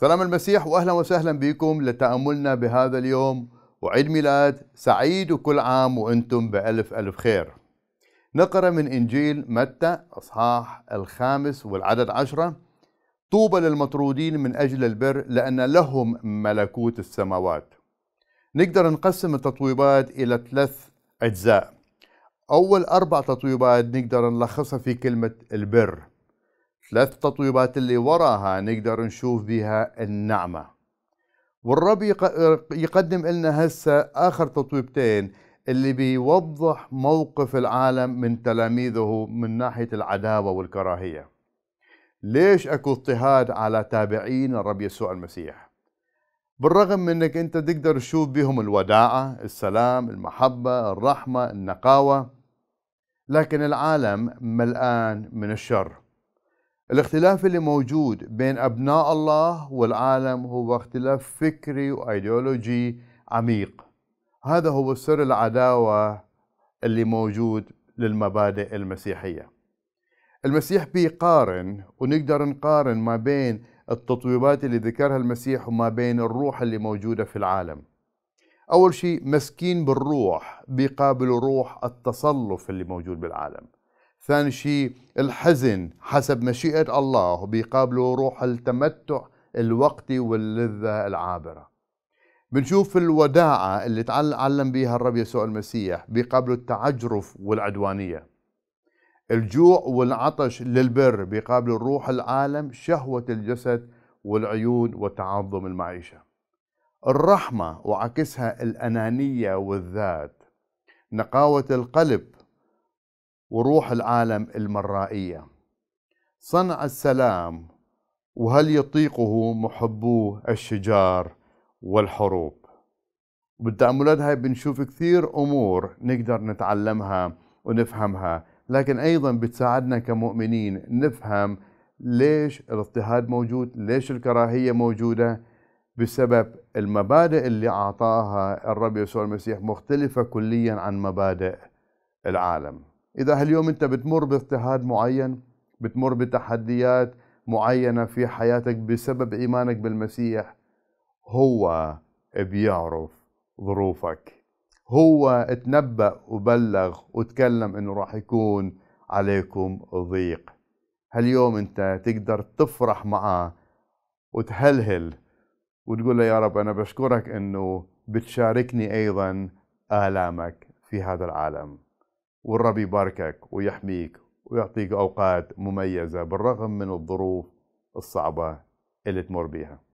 سلام المسيح واهلا وسهلا بكم لتاملنا بهذا اليوم وعيد ميلاد سعيد وكل عام وانتم بالف الف خير. نقرا من انجيل متى اصحاح الخامس والعدد عشره طوبى للمطرودين من اجل البر لان لهم ملكوت السماوات. نقدر نقسم التطويبات الى ثلاث اجزاء. اول اربع تطويبات نقدر نلخصها في كلمه البر. ثلاث تطويبات اللي وراها نقدر نشوف بها النعمة والرب يقدم لنا هسه آخر تطويبتين اللي بيوضح موقف العالم من تلاميذه من ناحية العداوة والكراهية ليش اكو اضطهاد على تابعين الرب يسوع المسيح بالرغم من انك انت تقدر تشوف بهم الوداعة السلام المحبة الرحمة النقاوة لكن العالم ملآن من الشر الاختلاف اللي موجود بين أبناء الله والعالم هو اختلاف فكري وأيديولوجي عميق هذا هو سر العداوة اللي موجود للمبادئ المسيحية المسيح بيقارن ونقدر نقارن ما بين التطويبات اللي ذكرها المسيح وما بين الروح اللي موجودة في العالم أول شيء مسكين بالروح بيقابل روح التصلف اللي موجود بالعالم ثاني شيء الحزن حسب مشيئة الله بيقابله روح التمتع الوقتي واللذة العابرة بنشوف الوداعة اللي علم بها الرب يسوع المسيح بيقابله التعجرف والعدوانية الجوع والعطش للبر بيقابل روح العالم شهوة الجسد والعيون وتعظم المعيشة الرحمة وعكسها الأنانية والذات نقاوة القلب وروح العالم المرائية صنع السلام وهل يطيقه محبو الشجار والحروب بالتأملات هاي بنشوف كثير أمور نقدر نتعلمها ونفهمها لكن أيضا بتساعدنا كمؤمنين نفهم ليش الاضطهاد موجود ليش الكراهية موجودة بسبب المبادئ اللي أعطاها الرب يسوع المسيح مختلفة كليا عن مبادئ العالم إذا هاليوم أنت بتمر باضطهاد معين بتمر بتحديات معينة في حياتك بسبب إيمانك بالمسيح هو بيعرف ظروفك هو اتنبأ وبلغ وتكلم انه راح يكون عليكم ضيق هاليوم انت تقدر تفرح معاه وتهلهل وتقول له يا رب انا بشكرك انه بتشاركني ايضا الامك في هذا العالم والرب يباركك ويحميك ويعطيك أوقات مميزة بالرغم من الظروف الصعبة اللي تمر بيها